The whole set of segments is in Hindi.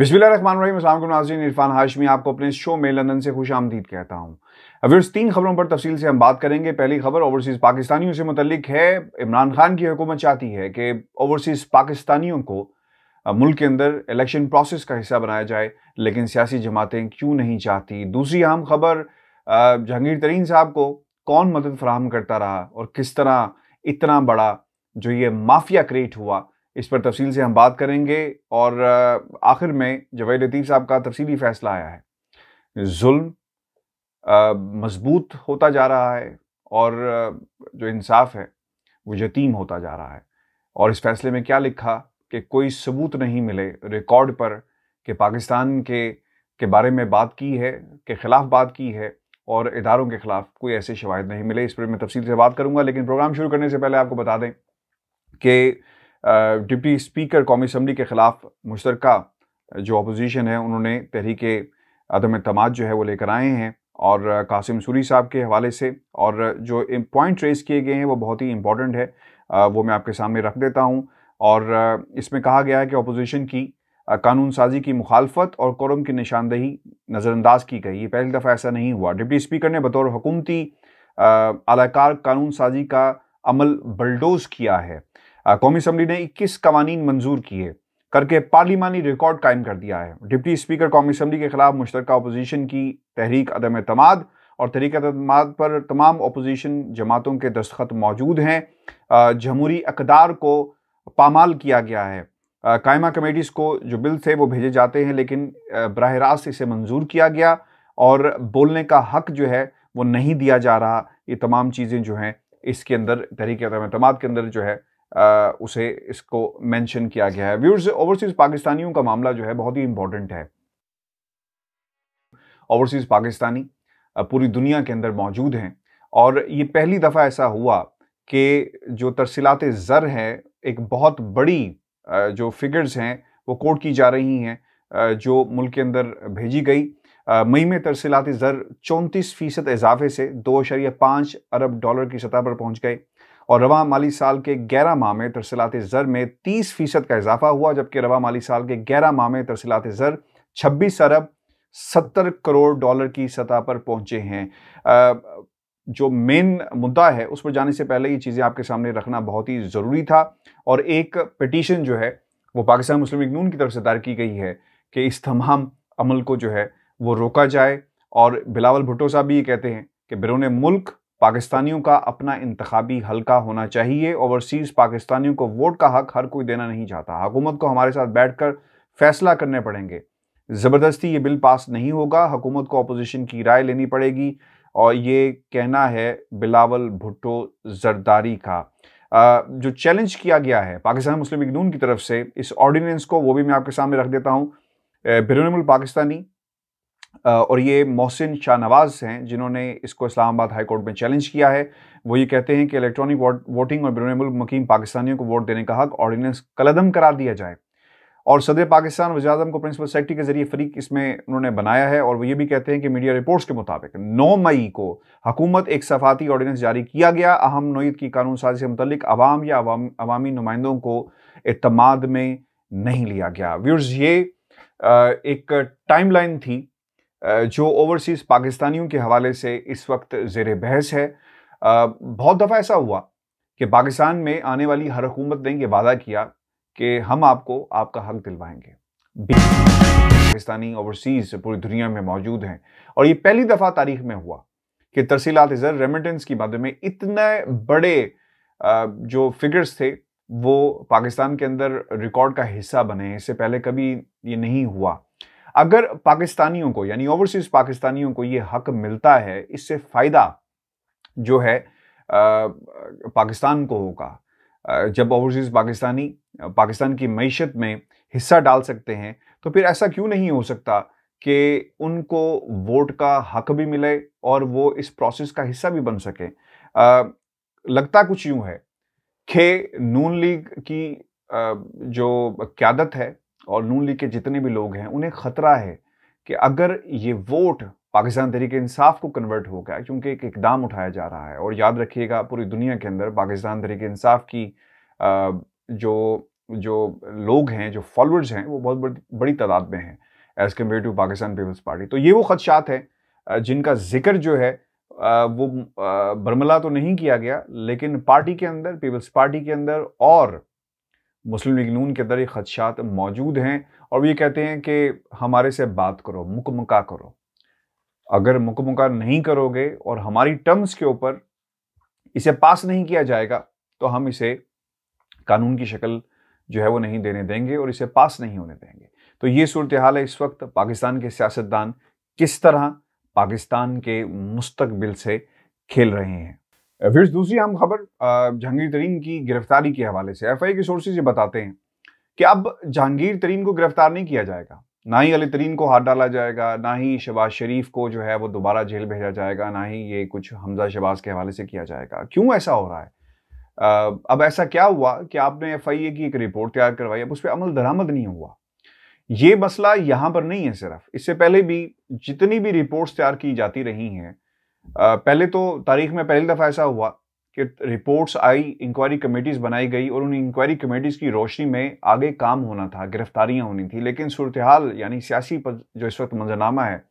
नाजीन इरफान हाशमी आपको अपने शो में लंदन से खुश आमदीद कहता हूँ अवर्स तीन खबरों पर तफसील से हम बात करेंगे पहली खबर ओवरसीज़ पाकिस्तानियों से मुतलिक है इमरान खान की हुकूमत चाहती है कि ओवरसीज़ पाकिस्तानियों को मुल्क के अंदर इलेक्शन प्रोसेस का हिस्सा बनाया जाए लेकिन सियासी जमातें क्यों नहीं चाहती दूसरी अहम खबर जहांगीर तरीन साहब को कौन मदद फराहम करता रहा और किस तरह इतना बड़ा जो ये माफिया क्रिएट हुआ इस पर तफसील से हम बात करेंगे और आखिर में जवेद लतीफ़ साहब का तफसीली फ़ैसला आया है जुल्म मजबूत होता जा रहा है और जो इंसाफ है वो यतीम होता जा रहा है और इस फैसले में क्या लिखा कि कोई सबूत नहीं मिले रिकॉर्ड पर कि पाकिस्तान के के बारे में बात की है के ख़िलाफ़ बात की है और इदारों के ख़िलाफ़ कोई ऐसे शवायद नहीं मिले इस पर मैं तफसील से बात करूँगा लेकिन प्रोग्राम शुरू करने से पहले आपको बता दें कि डिप्टी स्पीकर कौमी असम्बली के ख़िलाफ़ मुश्तर जो अपोजिशन है उन्होंने तहरीक अदम तमाद जो है वो लेकर आए हैं और कासिम सूरी साहब के हवाले से और जो पॉइंट रेस किए गए हैं वो बहुत ही इम्पॉर्टेंट है वो मैं आपके सामने रख देता हूँ और इसमें कहा गया है कि अपोजिशन की कानून साजी की मुखालफत और कौरम की निशानदेही नज़रअंदाज की गई ये पहली दफ़ा ऐसा नहीं हुआ डिप्टी स्पीकर ने बतौर हुकूमती अलाकार कानून साजी का अमल बलडोज किया है कौमी असम्बली ने इक्कीस कवानीन मंजूर किए करके पार्लिमानी रिकॉर्ड कायम कर दिया है डिप्टी स्पीकर कौमी असम्बली के खिलाफ मुश्तर अपोजीशन की तहरीक अदम अतमाद और तहरीक अदम पर तमाम अपोजीशन जमातों के दस्तखत मौजूद हैं जमहूरी अकदार को पामाल किया गया है कायमा कमेटीज़ को जो बिल थे वो भेजे जाते हैं लेकिन बरह रास्त इसे मंजूर किया गया और बोलने का हक जो है वो नहीं दिया जा रहा ये तमाम चीज़ें जो हैं इसके अंदर तहरीक अतमाद के अंदर जो है आ, उसे इसको मेंशन किया गया है व्यूर्स ओवरसीज पाकिस्तानियों का मामला जो है बहुत ही इंपॉर्टेंट है ओवरसीज पाकिस्तानी पूरी दुनिया के अंदर मौजूद हैं और ये पहली दफ़ा ऐसा हुआ कि जो तरसीलात ज़र है एक बहुत बड़ी जो फिगर्स हैं वो कोट की जा रही हैं जो मुल्क के अंदर भेजी गई मई में तरसीलात ज़र चौंतीस फ़ीसद इजाफे से दो अशरिया पाँच अरब डॉलर की सतह पर पहुंच गए और रवा माली साल के ग्यारह माह में तरसलात ज़र में तीस फ़ीसद का इजाफा हुआ जबकि रवा माली साल के ग्यारह माह में तरसलात ज़र छब्बीस अरब सत्तर करोड़ डॉलर की सतह पर पहुंचे हैं जो मेन मुद्दा है उस पर जाने से पहले ये चीज़ें आपके सामने रखना बहुत ही ज़रूरी था और एक पटिशन जो है वो पाकिस्तान मुस्लिम लीग नून की तरफ से दायर की गई है कि इस तमाम अमल को जो है वो रोका जाए और बिलावल भुट्टो साहब भी ये कहते हैं कि बिरून मुल्क पाकिस्तानियों का अपना इंतबी हल्का होना चाहिए ओवरसीज़ पाकिस्तानियों को वोट का हक हर कोई देना नहीं चाहता हुकूमत को हमारे साथ बैठ कर फैसला करने पड़ेंगे ज़बरदस्ती ये बिल पास नहीं होगा हुकूमत को अपोजिशन की राय लेनी पड़ेगी और ये कहना है बिलावल भुट्टो जरदारी का जो चैलेंज किया गया है पाकिस्तान मुस्लिम लीग की तरफ से इस ऑर्डिनेंस को वो भी मैं आपके सामने रख देता हूँ बिरमुल पाकिस्तानी और ये मोहसिन शाहनवाज हैं जिन्होंने इसको इस्लामाबाद हाई कोर्ट में चैलेंज किया है वो ये कहते हैं कि इलेक्ट्रॉनिक वोटिंग और बिरून मुकीम पाकिस्तानियों को वोट देने का हक ऑर्डिनेंस कलदम करार दिया जाए और सदर पाकिस्तान वजाजम को प्रिंसिपल सेक्रेटरी के जरिए फरीक इसमें उन्होंने बनाया है और वो ये भी कहते हैं कि मीडिया रिपोर्ट्स के मुताबिक 9 मई को हुकूमत एक सफाती ऑर्डिनेंस जारी किया गया अहम नोयत की कानून साजी से मुतल अवाम या अवामी नुमाइंदों को अतमाद में नहीं लिया गया व्यूर्स ये एक टाइमलाइन थी जो ओवरसीज़ पाकिस्तानियों के हवाले से इस वक्त जेर बहस है बहुत दफ़ा ऐसा हुआ कि पाकिस्तान में आने वाली हर हुकूमत ने यह वादा किया कि हम आपको आपका हक दिलवाएंगे पाकिस्तानी ओवरसीज़ पूरी दुनिया में मौजूद हैं और ये पहली दफ़ा तारीख में हुआ कि तरसीलात इजर रेमिटेंस की मदद में इतने बड़े जो फिगर्स थे वो पाकिस्तान के अंदर रिकॉर्ड का हिस्सा बने इससे पहले कभी ये नहीं हुआ अगर पाकिस्तानियों को यानी ओवरसीज पाकिस्तानियों को ये हक मिलता है इससे फ़ायदा जो है आ, पाकिस्तान को होगा जब ओवरसीज़ पाकिस्तानी पाकिस्तान की मीशत में हिस्सा डाल सकते हैं तो फिर ऐसा क्यों नहीं हो सकता कि उनको वोट का हक भी मिले और वो इस प्रोसेस का हिस्सा भी बन सकें लगता कुछ यूं है कि नून लीग की आ, जो क्यादत है और नून लीग के जितने भी लोग हैं उन्हें खतरा है कि अगर ये वोट पाकिस्तान तरीके इंसाफ को कन्वर्ट हो गया क्योंकि एक इकदाम उठाया जा रहा है और याद रखिएगा पूरी दुनिया के अंदर पाकिस्तान तरीके इंसाफ की जो जो लोग हैं जो फॉलोअर्स हैं वो बहुत बड़ी बड़ी तादाद में हैं as compare to Pakistan Peoples Party तो ये वो खदशात हैं जिनका जिक्र जो है वो बर्मला तो नहीं किया गया लेकिन पार्टी के अंदर पीपल्स पार्टी के अंदर और मुस्लिम लीग नून के अंदर ये खदशात मौजूद हैं और ये कहते हैं कि हमारे से बात करो मुकमका करो अगर मुकमका नहीं करोगे और हमारी टर्म्स के ऊपर इसे पास नहीं किया जाएगा तो हम इसे कानून की शक्ल जो है वो नहीं देने देंगे और इसे पास नहीं होने देंगे तो ये सूरत हाल है इस वक्त पाकिस्तान के सियासतदान किस तरह पाकिस्तान के मुस्तबिल से खेल रहे हैं फिर दूसरी अहम खबर जहांगीर तरीन की गिरफ्तारी के हवाले से एफ के सोर्सेज ये बताते हैं कि अब जहांगीर तरीन को गिरफ्तार नहीं किया जाएगा ना ही अली तरीन को हाथ डाला जाएगा ना ही शबाज शरीफ को जो है वो दोबारा जेल भेजा जाएगा ना ही ये कुछ हमजा शबाज के हवाले से किया जाएगा क्यों ऐसा हो रहा है अब ऐसा क्या हुआ कि आपने एफ आई ए की एक रिपोर्ट तैयार करवाई अब उस पर अमल दरामद नहीं हुआ ये मसला यहाँ पर नहीं है सिर्फ इससे पहले भी जितनी भी रिपोर्ट्स तैयार की जाती रही हैं पहले तो तारीख में पहली दफ़ा ऐसा हुआ कि रिपोर्ट्स आई इंक्वायरी कमेटीज़ बनाई गई और उन इंक्वायरी कमेटीज़ की रोशनी में आगे काम होना था गिरफ्तारियां होनी थी लेकिन सूरत हाल यानी सियासी पर जो इस वक्त मंजरनामा है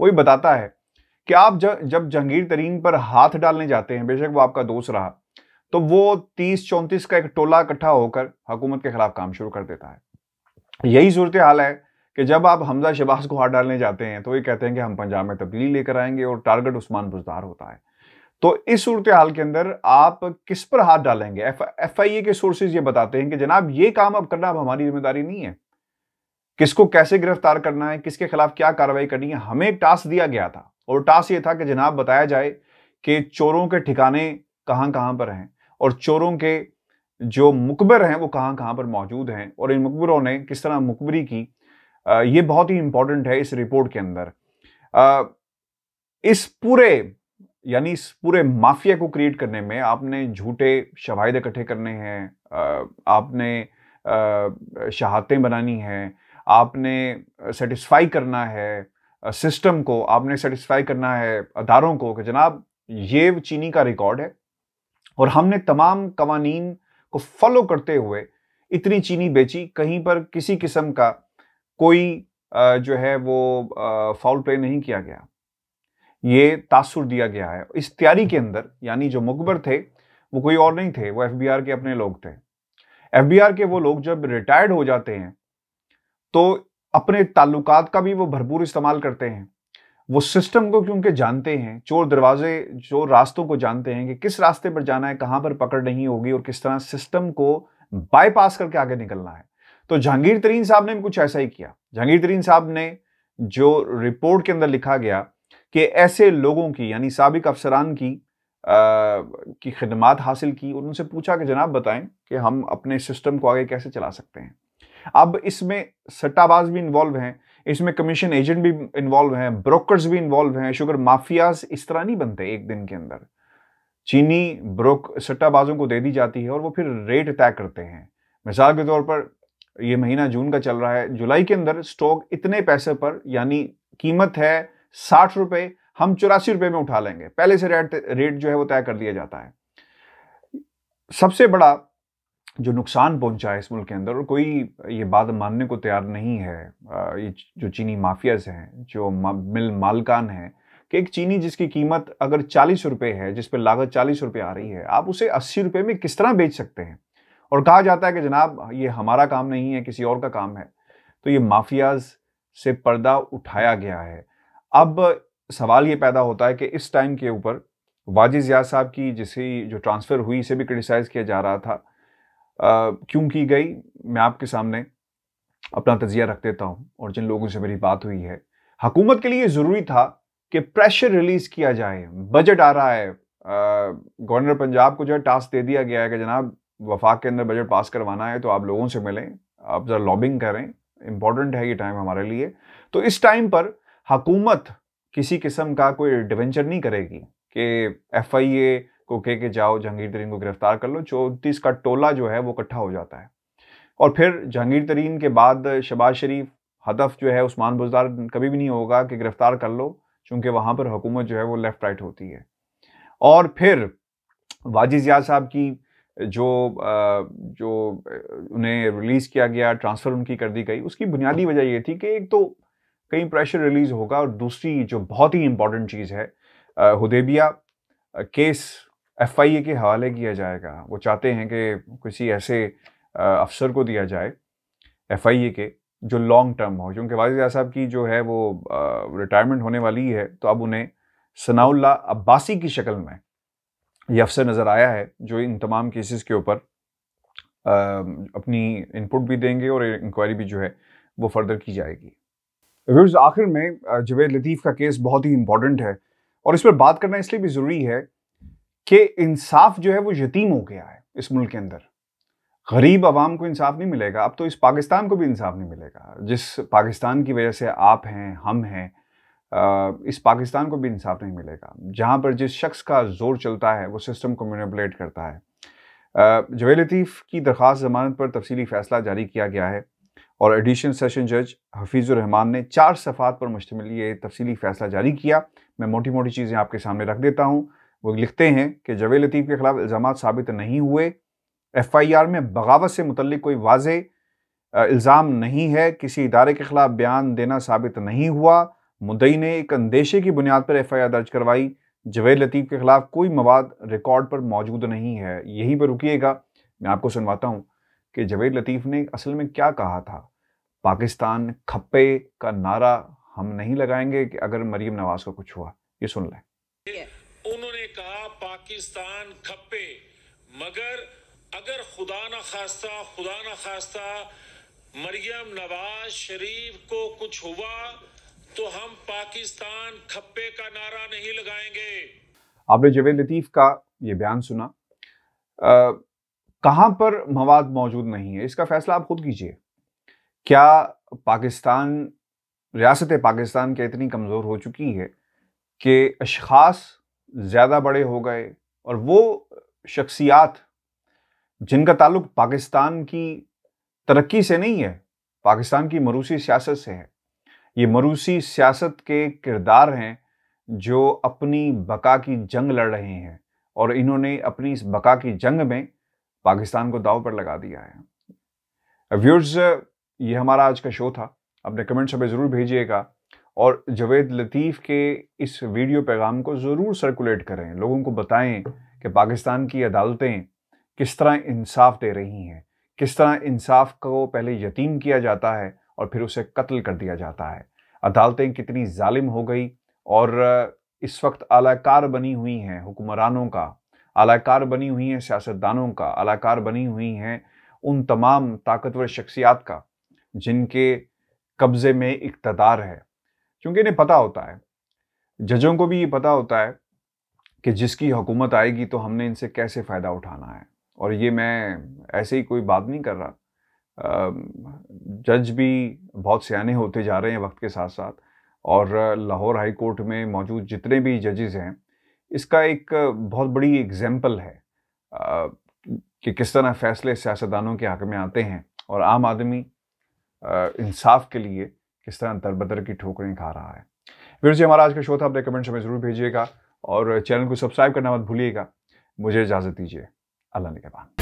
वो ये बताता है कि आप ज, जब जहांगीर तरीन पर हाथ डालने जाते हैं बेशक वो आपका दोस्त रहा तो वो तीस चौंतीस का एक टोला इकट्ठा होकर हुकूमत के खिलाफ काम शुरू कर देता है यही सूरत हाल है कि जब आप हमजा शबाज को हाथ डालने जाते हैं तो ये कहते हैं कि हम पंजाब में तब्दीली लेकर आएंगे और टारगेट उस्मान बुजदार होता है तो इस सूरत हाल के अंदर आप किस पर हाथ डालेंगे एफ आई ए के सोर्सेज ये बताते हैं कि जनाब ये काम अब करना अब हमारी जिम्मेदारी नहीं है किसको कैसे गिरफ्तार करना है किसके खिलाफ क्या कार्रवाई करनी है हमें टास्क दिया गया था और टास्क ये था कि जनाब बताया जाए कि चोरों के ठिकाने कहाँ कहाँ पर हैं और चोरों के जो मुकबर हैं वो कहाँ कहाँ पर मौजूद हैं और इन मुकबरों ने किस तरह मुकबरी की ये बहुत ही इंपॉर्टेंट है इस रिपोर्ट के अंदर इस पूरे यानी इस पूरे माफिया को क्रिएट करने में आपने झूठे शवाहद इकट्ठे करने हैं आपने शहादतें बनानी हैं आपने सेटिस्फाई करना है सिस्टम को आपने सेटिस्फाई करना है अदारों को कि जनाब ये चीनी का रिकॉर्ड है और हमने तमाम कवानीन को फॉलो करते हुए इतनी चीनी बेची कहीं पर किसी किस्म का कोई जो है वो फाउल प्ले नहीं किया गया ये तासुर दिया गया है इस तैयारी के अंदर यानी जो मुकबर थे वो कोई और नहीं थे वो एफबीआर के अपने लोग थे एफबीआर के वो लोग जब रिटायर्ड हो जाते हैं तो अपने ताल्लुकात का भी वो भरपूर इस्तेमाल करते हैं वो सिस्टम को क्योंकि जानते हैं चोर दरवाजे चोर रास्तों को जानते हैं कि किस रास्ते पर जाना है कहाँ पर पकड़ नहीं होगी और किस तरह सिस्टम को बाईपास करके आगे निकलना है तो जहांगीर तरीन साहब ने भी कुछ ऐसा ही किया जहांगीर तरीन साहब ने जो रिपोर्ट के अंदर लिखा गया कि ऐसे लोगों की यानी सबक अफसरान की आ, की खदमात हासिल की और उनसे पूछा कि जनाब बताएं कि हम अपने सिस्टम को आगे कैसे चला सकते हैं अब इसमें सट्टाबाज भी इन्वॉल्व हैं इसमें कमीशन एजेंट भी इन्वॉल्व हैं ब्रोकर्स भी इन्वॉल्व हैं शुगर माफियाज इस तरह नहीं बनते एक दिन के अंदर चीनी ब्रोक सट्टाबाजों को दे दी जाती है और वो फिर रेट तय करते हैं मिसाल के तौर पर ये महीना जून का चल रहा है जुलाई के अंदर स्टॉक इतने पैसे पर यानी कीमत है साठ रुपए हम चौरासी रुपए में उठा लेंगे पहले से रेट रेट जो है वो तय कर दिया जाता है सबसे बड़ा जो नुकसान पहुंचा है इस मुल्क के अंदर और कोई ये बात मानने को तैयार नहीं है ये जो चीनी माफियाज हैं जो मिल मालकान हैं कि एक चीनी जिसकी कीमत अगर चालीस रुपये है जिस पर लागत चालीस रुपये आ रही है आप उसे अस्सी रुपये में किस तरह बेच सकते हैं और कहा जाता है कि जनाब ये हमारा काम नहीं है किसी और का काम है तो ये माफियाज से पर्दा उठाया गया है अब सवाल ये पैदा होता है कि इस टाइम के ऊपर वाजिद याद साहब की जिसे जो ट्रांसफ़र हुई इसे भी क्रिटिसाइज़ किया जा रहा था क्यों की गई मैं आपके सामने अपना तजिया रख देता हूँ और जिन लोगों से मेरी बात हुई है हकूमत के लिए ज़रूरी था कि प्रेशर रिलीज़ किया जाए बजट आ रहा है गवर्नर पंजाब को जो है टास्क दे दिया गया है कि जनाब वफाक के अंदर बजट पास करवाना है तो आप लोगों से मिलें आप ज़रा लॉबिंग करें इम्पॉर्टेंट है ये टाइम हमारे लिए तो इस टाइम पर हकूमत किसी किस्म का कोई एडवेंचर नहीं करेगी कि एफ को कह के जाओ जहांगीर तरीन को गिरफ्तार कर लो चौंतीस का टोला जो है वो इकट्ठा हो जाता है और फिर जहांगीर तरीन के बाद शबाज शरीफ हदफ जो है उस्मान बुजदार कभी भी नहीं होगा कि गिरफ्तार कर लो चूँकि वहाँ पर हुकूमत जो है वो लेफ़्ट राइट होती है और फिर वाजिद याद साहब की जो जो उन्हें रिलीज़ किया गया ट्रांसफ़र उनकी कर दी गई उसकी बुनियादी वजह ये थी कि एक तो कहीं प्रेशर रिलीज़ होगा और दूसरी जो बहुत ही इम्पॉर्टेंट चीज़ है हुदेबिया केस एफ आई ए के हवाले किया जाएगा वो चाहते हैं कि किसी ऐसे अफसर को दिया जाए एफ आई ए के जो लॉन्ग टर्म हो क्योंकि वाजिद साहब की जो है वो रिटायरमेंट होने वाली है तो अब उन्हें सनाउल्ला अब्बासी की शक्ल में ये अफसर नज़र आया है जो इन तमाम केसेस के ऊपर अपनी इनपुट भी देंगे और इंक्वायरी भी जो है वो फर्दर की जाएगी व्यूर्स आखिर में जवेद लतीफ़ का केस बहुत ही इम्पोर्टेंट है और इस पर बात करना इसलिए भी ज़रूरी है कि इंसाफ जो है वो यतीम हो गया है इस मुल्क के अंदर गरीब आवाम को इंसाफ नहीं मिलेगा अब तो इस पाकिस्तान को भी इंसाफ नहीं मिलेगा जिस पाकिस्तान की वजह से आप हैं हम हैं इस पाकिस्तान को भी इंसाफ नहीं मिलेगा जहाँ पर जिस शख्स का जोर चलता है वो सिस्टम को मेनिपुलेट करता है जवे लतीफ़ की दरख्वास्त जमानत पर तफसीली फ़ैसला जारी किया गया है और एडिशन सेशन जज हफीज़ुररहमान ने चार सफ़ात पर मुश्तमिल ये तफसीली फ़ैसला जारी किया मैं मोटी मोटी चीज़ें आपके सामने रख देता हूँ वो लिखते हैं कि जवे लतीफ़ के ख़िलाफ़ इल्ज़ाम साबित नहीं हुए एफ़ आई आर में बगावत से मुतल कोई वाज इल्ज़ाम नहीं है किसी इदारे के ख़िलाफ़ बयान देना साबित नहीं हुआ मुदई ने एक अंदेशे की बुनियाद पर एफआईआर दर्ज करवाई जवेद लतीफ़ के खिलाफ कोई मवाद रिकॉर्ड पर मौजूद नहीं है यहीं पर रुकिएगा मैं आपको सुनवाता हूँ कि जवेद लतीफ़ ने असल में क्या कहा था पाकिस्तान खप्पे का नारा हम नहीं लगाएंगे कि अगर मरीम नवाज को कुछ हुआ ये सुन लें उन्होंने कहा पाकिस्तान खप्पे मगर अगर खुदा ना खास्ता खुदा ना खास्ता मरियम नवाज शरीफ को कुछ हुआ तो हम पाकिस्तान खप्पे का नारा नहीं लगाएंगे आपने जवेद लतीफ का ये बयान सुना कहाँ पर मवाद मौजूद नहीं है इसका फैसला आप खुद कीजिए क्या पाकिस्तान रियासत पाकिस्तान के इतनी कमज़ोर हो चुकी है कि अशास ज़्यादा बड़े हो गए और वो शख्सियात जिनका ताल्लुक पाकिस्तान की तरक्की से नहीं है पाकिस्तान की मरूसी सियासत से है ये मरूसी सियासत के किरदार हैं जो अपनी बका की जंग लड़ रहे हैं और इन्होंने अपनी इस बका की जंग में पाकिस्तान को दाव पर लगा दिया है व्यूर्स ये हमारा आज का शो था अपने कमेंट्स हमें ज़रूर भेजिएगा और जवेद लतीफ़ के इस वीडियो पैगाम को ज़रूर सर्कुलेट करें लोगों को बताएं कि पाकिस्तान की अदालतें किस तरह इंसाफ दे रही हैं किस तरह इंसाफ को पहले यतीम किया जाता है और फिर उसे कत्ल कर दिया जाता है अदालतें कितनी जालिम हो गई और इस वक्त आलाकार बनी हुई हैं हुक्मरानों का आलाकार बनी हुई हैं सियासतदानों का आलाकार बनी हुई हैं उन तमाम ताकतवर शख्सियात का जिनके कब्ज़े में इकतदार है क्योंकि इन्हें पता होता है जजों को भी ये पता होता है कि जिसकी हुकूमत आएगी तो हमने इनसे कैसे फ़ायदा उठाना है और ये मैं ऐसे ही कोई बात नहीं कर रहा जज भी बहुत सियाने होते जा रहे हैं वक्त के साथ साथ और लाहौर हाई कोर्ट में मौजूद जितने भी जजेस हैं इसका एक बहुत बड़ी एग्जाम्पल है कि किस तरह फैसले सियासतदानों के हक में आते हैं और आम आदमी इंसाफ के लिए किस तरह दर की ठोकरें खा रहा है वीर जी हमारा आज का शो था अपने कमेंट्स में ज़रूर भेजिएगा और चैनल को सब्सक्राइब करना मत भूलिएगा मुझे इजाज़त दीजिए अल्लाह ने